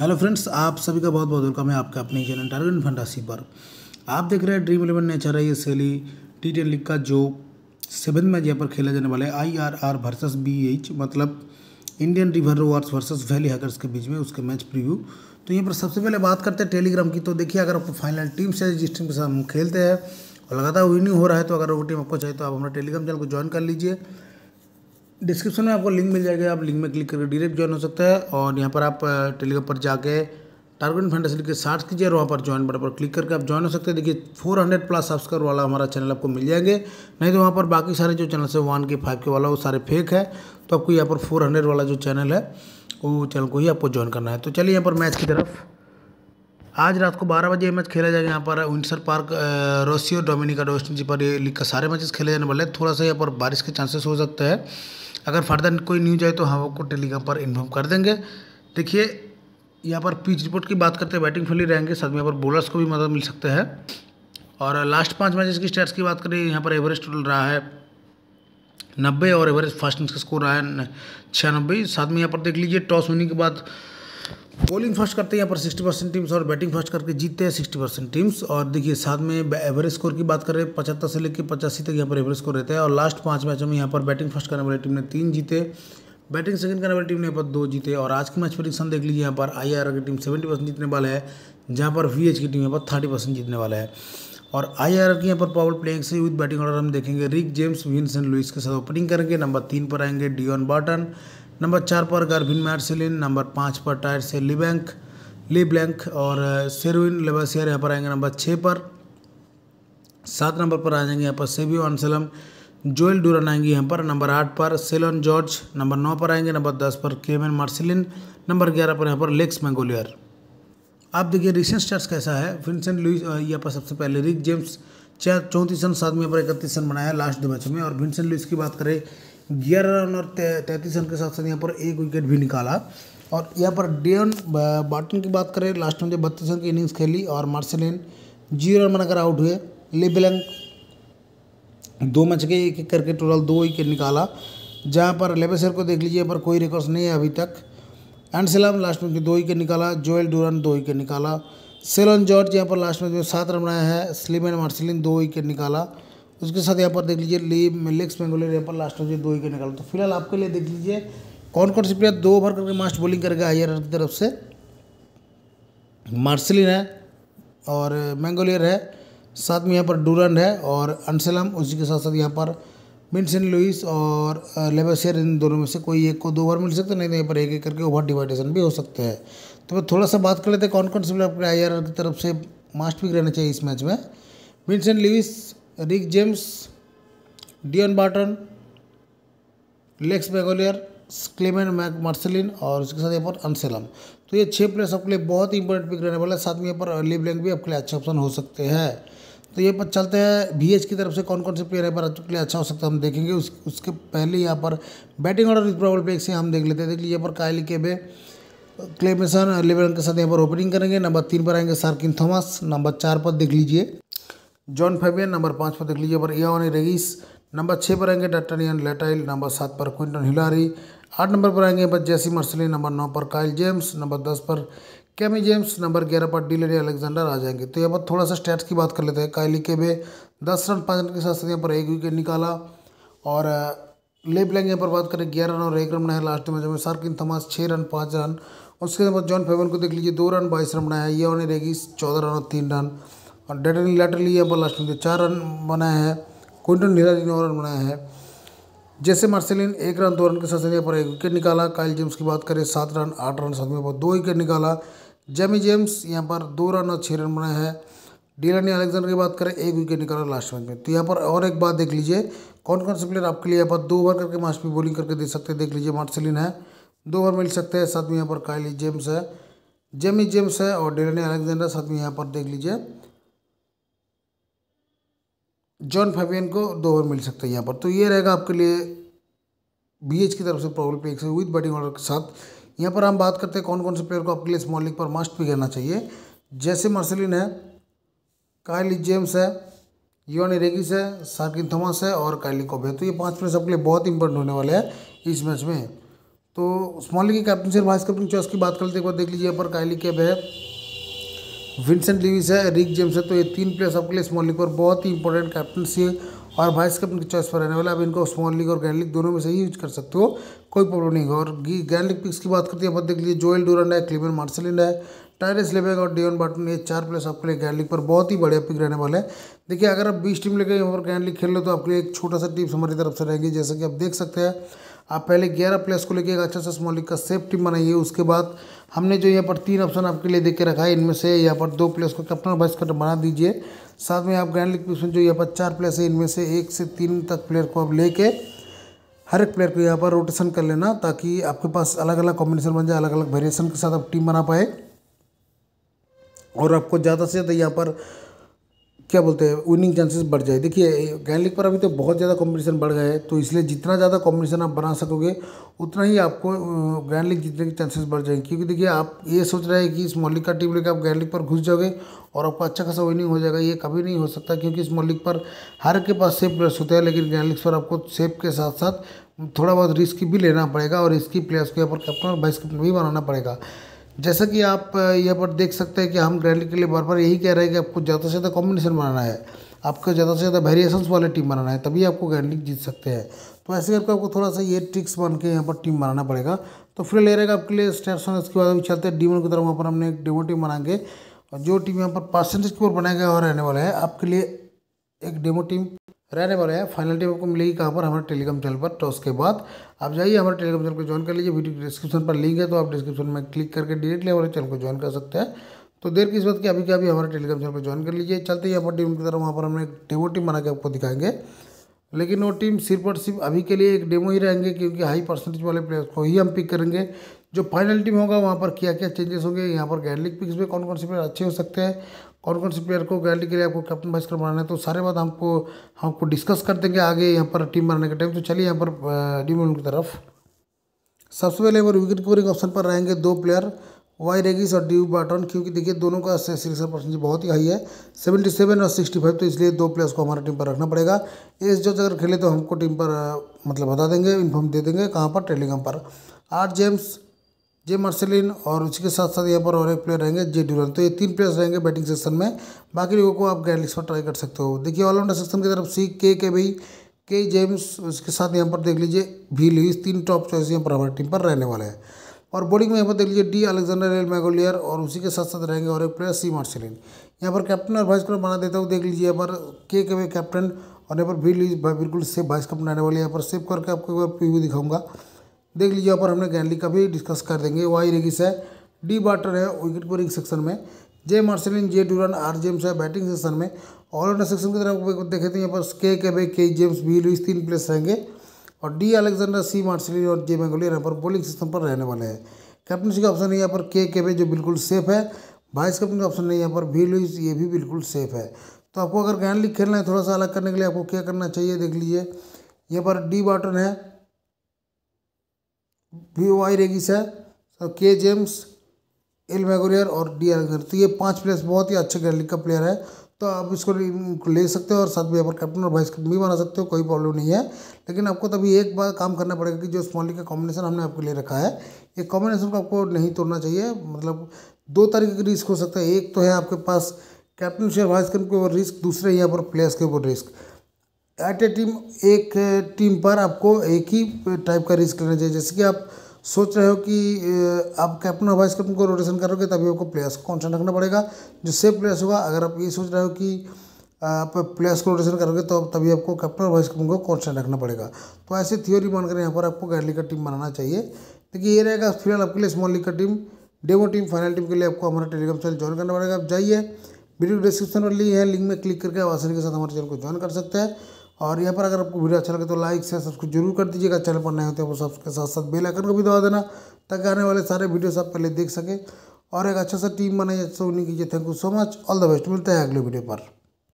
hello friends आप सभी का बहुत बहुत वेलकम है आपका अपने चैनल टारगेट फंडासी पर आप देख रहे हैं ड्रीम इलेवन नेचर है ये शैली टी टेन लीग का जो सेवन मैच यहाँ पर खेला जाने वाला है I R R versus B H मतलब Indian river rovers versus valley hackers के बीच में उसके मैच प्रीव्यू तो यहाँ पर सबसे पहले बात करते हैं टेलीग्राम की तो देखिए अगर आपको फाइनल टीम से जिस टीम के साथ हम खेलते हैं और लगातार विनिंग हो रहा है तो अगर वो टीम आपको चाहिए तो आप हमारे टेलीग्राम चैनल को ज्वाइन कर लीजिए डिस्क्रिप्शन में आपको लिंक मिल जाएगा आप लिंक में क्लिक करके डायरेक्ट ज्वाइन हो सकता है और यहाँ पर आप टेलीग्राम पर जाके टारगेट फाउंडेशन के सर्च कीजिए और वहाँ पर ज्वाइन बटन पर क्लिक करके आप ज्वाइन हो सकते हैं देखिए 400 प्लस सब्सक्राइब वाला हमारा चैनल आपको मिल जाएंगे नहीं तो वहाँ पर बाकी सारे जो चैनल है वन के फाइव के वाला वो सारे फेक है तो आपको यहाँ पर फोर वाला जो चैनल है वो चैनल को ही आपको ज्वाइन करना है तो चलिए यहाँ पर मैच की तरफ आज रात को बारह बजे मैच खेला जाएगा यहाँ पर विंटसर पार्क रोसियो डोमिनिका डोस्टिन जी पर ये लिख का सारे मैचेस खेले जाने वाले हैं थोड़ा सा यहाँ पर बारिश के चांसेस हो सकते हैं अगर फर्दर कोई न्यूज आए तो हम आपको टेलीग्राम पर इन्फॉर्म कर देंगे देखिए यहाँ पर पिच रिपोर्ट की बात करते हैं बैटिंग फील्ड रहेंगे साथ में यहाँ पर बॉलर्स को भी मदद मिल सकते हैं और लास्ट पाँच मैचेस की स्टेट्स की बात करें यहाँ पर एवरेज टोटल रहा है नब्बे और एवरेज फर्स्ट इनिंग्स का स्कोर रहा है छियानबे साथ में यहाँ पर देख लीजिए टॉस होने के बाद बॉलिंग फर्स्ट करते हैं यहाँ पर 60 परसेंट टीम्स और बैटिंग फर्स्ट करके जीतते हैं 60 परसेंट टीम्स और देखिए साथ में एवरेज स्कोर की बात करें पचहत्तर से लेकर पचासी तक यहाँ पर एवरेज स्कोर रहता है और लास्ट पाँच मैचों में यहाँ पर बैटिंग फर्स्ट करने वाली टीम ने तीन जीते बैटिंग सेकंड करने वाली टीम ने यहाँ पर दो जीते और आज की मैच परीक्षण देख लीजिए यहाँ पर आई की टीम सेवेंटी जीतने वाला है जहाँ पर वी की टीम यहाँ पर थर्टी परसेंट जीतने वाला है और आई आर के यहाँ पर पावर प्लेइंग से विद बैटिंग ऑर्डर हम देखेंगे Rick James Vince and Lewis के साथ ओपनिंग करेंगे नंबर तीन पर आएंगे डियन बार्टन नंबर चार पर गर्भिन मार्सिलिन नंबर पाँच पर टायर से लिबैंक लिब्लैंक और सेरोन लेबासियर यहाँ पर आएंगे नंबर छः पर सात नंबर पर आ जाएंगे यहाँ पर सेबियो अनसलम जोएल डूरन आएंगे यहाँ पर नंबर आठ पर सेलोन जॉर्ज नंबर नौ पर आएंगे नंबर दस पर केवन मार्सिलिन नंबर ग्यारह पर यहाँ पर लेक्स मैंगोलियर आप देखिए रिसेंट स्टार्स कैसा है विंसेंट लुइस यहाँ पर सबसे पहले रिक जेम्स चार चौंतीस रन सात में यहाँ पर इकतीस रन बनाया लास्ट दो मैचों में और विंसेंट लुइस की बात करें ग्यारह रन और तैंतीस रन के साथ साथ यहाँ पर एक विकेट भी निकाला और यहाँ पर डेन बाटन की बात करें लास्ट में जो बत्तीस रन की इनिंग्स खेली और मार्सलिन जीरो रन बनाकर आउट हुए लेबलंग दो मैच के एक एक करके टोटल दो विकेट निकाला जहाँ पर लेबेसर को देख लीजिए पर कोई रिकॉर्ड्स नहीं है अभी तक एंड लास्ट में दो विकेट निकाला जोएल डूरन दो विकेट निकाला सेलन जॉर्ज यहाँ पर लास्ट में जो सात रन बनाया है स्लिमेन मार्सलिन दो विकेट निकाला उसके साथ यहाँ पर देख लीजिए लीव लेग्स मैंगोलियर यहाँ पर लास्ट में दो ही के निकालो तो फिलहाल आपके लिए देख लीजिए कौन कौन से प्लेयर दो ओवर करके मास्ट बॉलिंग करेगा आर की तरफ से मार्सलिन है और मैंगोलियर है साथ में यहाँ पर डूरन है और अनसलम उसी के साथ साथ यहाँ पर मिनसन लुइस और लेबेसियर इन दोनों में से कोई एक को दो ओवर मिल सकते नहीं तो यहाँ पर एक एक करके ओवर डिवाइडेशन भी हो सकते हैं तो मैं थोड़ा सा बात कर लेते हैं कौन कौन से प्लेयर अपने आई की तरफ से मास्ट पिक रहना चाहिए इस मैच में मिनसन Lewis Rick James Dion Barton लेक्स बेगोलियर क्लेमेंट मैक मार्सलिन और उसके साथ यहाँ पर अनसेलम तो ये छः प्लेयर्स आपके लिए बहुत ही इंपॉर्टेंट पिक रहने वाला है साथ में यहाँ पर अर्ली ब्लैंक भी आपके लिए अच्छे ऑप्शन हो सकते हैं तो ये पर चलते हैं वी की तरफ से कौन कौन से प्लेयर है पर आपके लिए अच्छा हो सकता है हम देखेंगे उस, उसके पहले यहाँ पर बैटिंग ऑर्डर इस प्रॉबल पे से हम देख लेते हैं देख लीजिए पर कायल के बे क्लेमेसन लेबरन के साथ यहाँ पर ओपनिंग करेंगे नंबर तीन पर आएंगे सार्किन थॉमस नंबर चार पर देख लीजिए जॉन फेबियन नंबर पाँच पर देख लीजिए पर यानी रेगिस नंबर छः पर आएंगे डटनियन लेटाइल नंबर सात पर क्विंटन हिलारी आठ नंबर पर आएंगे पर जेसी मर्सली नंबर नौ पर काइल जेम्स नंबर दस पर कैमी जेम्स नंबर ग्यारह पर डिलरी अलेक्जेंडर आ जाएंगे तो यहाँ पर थोड़ा सा स्टैट्स की बात कर लेते हैं काइली के भी दस रन पाँच रन के साथ साथ यहाँ पर एक विकेट निकाला और ले लेंगे यहाँ पर बात करें ग्यारह रन और एक रन बनाया लास्ट मैच में सार्किन थमास छः रन पाँच रन उसके बाद जॉन फेवन को देख लीजिए दो रन बाईस रन बनाया ये ऑन रेगिस चौदह रन और तीन रन और डेटन लेटरली या लास्ट ने तो चार रन बनाए हैं क्विंटन नीरज ने रन बनाया है जैसे मार्सेलिन एक रन दो रन के साथ पर एक विकेट निकाला काइल जेम्स की बात करें सात रन आठ रन सदमे पर दो विकेट निकाला जेमी जेम्स यहाँ पर दो रन और छः रन बनाए हैं डीलन अलेक्जेंडर की बात करें एक विकेट निकाला लास्ट मैच में तो यहाँ पर और एक बात देख लीजिए कौन कौन से प्लेयर आपके लिए यहाँ पर दो ओवर करके मास्ट में बॉलिंग करके दे सकते हैं देख लीजिए मार्सलिन है दो ओवर मिल सकते हैं साथ में यहाँ पर कायली जेम्स है जेमी जेम्स है और डेलानी अलेक्जेंडर साथ में यहाँ पर देख लीजिए जॉन फेबियन को दो ओवर मिल सकता है यहाँ पर तो ये रहेगा आपके लिए बी की तरफ से प्रॉबल पे एक से विद बैटिंग ऑर्डर के साथ यहाँ पर हम बात करते हैं कौन कौन से प्लेयर को आपके लिए स्मॉल लीग पर मस्ट भी करना चाहिए जैसे मार्सलिन है कायली जेम्स है योनी रेगिस है सार्किन थॉमस है और कायली कॉब है तो ये पांच प्लेयर सबके लिए बहुत इंपॉर्टेंट होने वाले हैं इस मैच में तो स्मॉल लीग की कैप्टनशिप वाइस कैप्टन चॉइस की बात करते एक बार देख लीजिए यहाँ पर कायली कैब है विंसेंट लिविस है रिक जेम्स है तो ये तीन प्लेयर्स आपके लिए स्मॉल लीग और बहुत ही इंपॉर्टेंट कैप्टनसी है और वाइस कैप्टन की चॉइस पर रहने वाला आप इनको स्मॉल लीग और ग्रैंड लीग दोनों में से ही यूज कर सकते हो कोई प्रॉब्लम नहीं होगा और ग्रैंड लीग पिक्स की बात करते हैं अपन देख लीजिए जोएल डूरन है क्लिमन मार्सलिन है टायरस लेबेग और डेवन बाटन ये चार प्लेयर्स आपके लिए ग्रैंड लीग पर बहुत ही बढ़िया पिक रहने वाले हैं देखिए अगर आप बीस टीम लेकर यहाँ पर ग्रैंड लीग खेल लो तो आपके लिए एक छोटा सा टिप्स हमारी तरफ से रहेंगे जैसा कि आप देख सकते हैं आप पहले ग्यारह प्लेस को लेकर एक अच्छा सा स्मॉल लीग का सेफ टीम बनाइए उसके बाद हमने जो यहाँ पर तीन ऑप्शन आपके लिए देख रखा है इनमें से यहाँ पर दो प्लेस को कैप्टन वाइस कैप्टन बना दीजिए साथ में आप ग्रैंड लीग पोजिशन जो यहाँ पर चार प्लेस है इनमें से एक से तीन तक प्लेयर को आप लेके हर एक प्लेयर को यहाँ पर रोटेशन कर लेना ताकि आपके पास अलग अलग कॉम्बिनेशन बन जाए अलग अलग वेरिएशन के साथ आप टीम बना पाए और आपको ज़्यादा से ज़्यादा यहाँ पर क्या बोलते हैं विनिंग चांसेस बढ़ जाए देखिए गैलिक पर अभी तो बहुत ज़्यादा कॉम्पिटिशन बढ़ गया है तो इसलिए जितना ज़्यादा कॉम्पिटिशन आप बना सकोगे उतना ही आपको गैलिक जीतने के चांसेस बढ़ जाएंगे क्योंकि देखिए आप ये सोच रहे हैं कि इस मौलिक का टीम लेकर आप गैलिक पर घुस जाओगे और आपको अच्छा खासा विनिंग हो जाएगा ये कभी नहीं हो सकता क्योंकि इस मौलिक पर हर के पास सेफ प्लेयर्स होते हैं लेकिन गैलिक्स पर आपको सेफ के साथ साथ थोड़ा बहुत रिस्क भी लेना पड़ेगा और इसकी प्लेयर्स को यहाँ पर कैप्टन और वाइस कैप्टन भी बनाना पड़ेगा जैसा कि आप यहाँ पर देख सकते हैं कि हम ग्रैंड के लिए बार बार यही कह रहे हैं कि आपको ज़्यादा से ज़्यादा कॉम्बिनेशन बनाना है आपको ज़्यादा से ज़्यादा वेरिएशंस वाली टीम बनाना है तभी आपको ग्रैंड लीग जीत सकते हैं तो ऐसे करके आपको थोड़ा सा ये ट्रिक्स बन के यहाँ पर टीम बनाना पड़ेगा तो फिर ले रहेगा आपके लिए स्टेट्स और बाद अभी चलते हैं डीमन की तरफ वहाँ पर हमने एक डेमो टीम बनाएंगे और जो टीम यहाँ पर परसेंटेज के ऊपर बनाए गए और रहने वाले हैं आपके लिए एक डेमो टीम रहने वाले है फाइनल टीम आपको मिलेगी कहाँ पर हमारे टेलीग्राम चैनल पर तो उसके बाद आप जाइए हमारे टेलीग्राम चैनल को ज्वाइन कर लीजिए वीडियो डिस्क्रिप्शन पर लिंक है तो आप डिस्क्रिप्शन में क्लिक करके डायरेक्टली हमारे चैनल को ज्वाइन कर सकते हैं तो देर किस बात की अभी क्या अभी हमारे टेलीग्राम चैनल पर ज्वाइन कर लीजिए चलते ही अपनी टीम की तरफ वहाँ पर हमने एक डेमो टीम बना के आपको दिखाएंगे लेकिन वो टीम सिर्फ और सिर्फ अभी के लिए एक डेमो ही रहेंगे क्योंकि हाई परसेंटेज वाले प्लेयर्स को ही हम पिक करेंगे जो फाइनल टीम होगा वहाँ पर क्या क्या चेंजेस होंगे यहाँ पर गैडलिक पिक्स में कौन कौन से प्लेयर अच्छे हो सकते हैं कौन कौन से प्लेयर को गैलरी के लिए आपको कैप्टन वाइस कैप्टन बनाना है तो सारे बात हमको हमको डिस्कस कर देंगे आगे यहाँ पर टीम बनाने के टाइम तो चलिए यहाँ पर टीम की तरफ सबसे पहले पर विकेट कीपरिंग ऑप्शन पर रहेंगे दो प्लेयर वाई रेगिस और ड्यू बाटन क्योंकि देखिए दोनों का सिलेक्शन परसेंटेज बहुत ही हाई है सेवेंटी सेवन और सिक्सटी फाइव तो इसलिए दो प्लेयर्स को हमारे टीम पर रखना पड़ेगा एस जो अगर खेले तो हमको टीम पर मतलब बता देंगे इन्फॉर्म दे देंगे कहाँ पर टेलीग्राम पर आर जेम्स जे मार्सेलिन और उसके साथ साथ यहाँ पर और एक प्लेयर रहेंगे जे ड्यूरन तो ये तीन प्लेयर्स रहेंगे बैटिंग सेक्शन में बाकी लोगों को आप गैलिक्स पर ट्राई कर सकते हो देखिए ऑलराउंडर सेक्शन की तरफ सी के के भाई के जेम्स उसके साथ यहाँ पर देख लीजिए भी लुइस तीन टॉप चॉइस यहाँ पर हमारी टीम पर रहने वाले हैं और बॉलिंग में यहाँ पर देख लीजिए डी अलेक्जेंडर एल मैगोलियर और उसी के साथ साथ रहेंगे और एक प्लेयर सी मार्सेलिन यहाँ पर कैप्टन और वाइस कैप्टन बना देता हूँ देख लीजिए यहाँ पर के के भाई कैप्टन और यहाँ पर भी बिल्कुल सेफ वाइस कैप्टन रहने वाले यहाँ पर सेव करके आपको एक बार प्रीव्यू दिखाऊंगा देख लीजिए यहाँ पर हमने गैनली का भी डिस्कस कर देंगे वाई रेगिस है डी बाटर है विकेट कीपिंग सेक्शन में J Marcelin J Duran R James है बैटिंग सेक्शन में ऑलराउंडर सेक्शन की तरफ देखे थे तो यहाँ पर के केबे के जेम्स बी लुइस तीन प्लेस रहेंगे और डी अलेक्जेंडर सी मार्सलिन और जे बेंगोली यहाँ पर बॉलिंग सिस्टम पर रहने वाले हैं कैप्टनशी का ऑप्शन है यहाँ पर के केबे जो बिल्कुल सेफ है वाइस कैप्टन का ऑप्शन है यहाँ पर बी लुइस ये भी बिल्कुल सेफ है तो आपको अगर गैन लीग खेलना है थोड़ा सा अलग करने के लिए आपको क्या करना चाहिए देख लीजिए यहाँ पर डी बाटन है वी वाई सर है के जेम्स एल मैगोरियर और डी एलेक्जेंडर तो ये पांच प्लेयर्स बहुत ही अच्छे गैर का प्लेयर है तो आप इसको ले सकते हो और साथ में यहाँ पर कैप्टन और वाइस कैप्टन भी बना सकते हो कोई प्रॉब्लम नहीं है लेकिन आपको तभी एक बार काम करना पड़ेगा कि जो स्मॉली का कॉम्बिनेशन हमने आपके लिए रखा है ये कॉम्बिनेशन को आपको नहीं तोड़ना चाहिए मतलब दो तरीके की रिस्क हो सकता है एक तो है आपके पास कैप्टनशिप वाइस कैप्टन के ऊपर रिस्क दूसरे यहाँ पर प्लेयर्स के ऊपर रिस्क एट ए टीम एक टीम पर आपको एक ही टाइप का रिस्क लेना चाहिए जैसे कि आप सोच रहे हो कि आप कैप्टन और वाइस कैप्टन को रोटेशन करोगे तभी आपको प्लेयर्स को कॉन्सेंट रखना पड़ेगा जो सेफ प्लेयर्स होगा अगर आप ये सोच रहे हो कि आप प्लेयर्स को रोटेशन करोगे तो तभी आपको कैप्टन और वाइस कैप्टन को कॉन्सेंट रखना पड़ेगा तो ऐसे थियोरी मानकर यहाँ पर आपको गैर लीग का टीम बनाना चाहिए देखिए ये रहेगा फिलहाल आपके लिए स्मॉल लीग का team demo team final team के लिए आपको हमारा टेलीग्राम चैनल ज्वाइन करना पड़ेगा आप जाइए वीडियो डिस्क्रिप्शन पर लिंक है लिंक में क्लिक करके आप आसानी के साथ हमारे चैनल को ज्वाइन कर सकते हैं और यहाँ पर अगर आपको वीडियो अच्छा लगे तो लाइक शेयर सब्सक्राइब जरूर कर दीजिएगा चैनल पर नए होते हैं वो तो सबके साथ साथ बेल आइकन को भी दबा देना ताकि आने वाले सारे वीडियोस आप पहले देख सकें और एक अच्छा सा टीम बनाइए अच्छा उन्हीं कीजिए thank you so much all the best मिलता है अगले वीडियो पर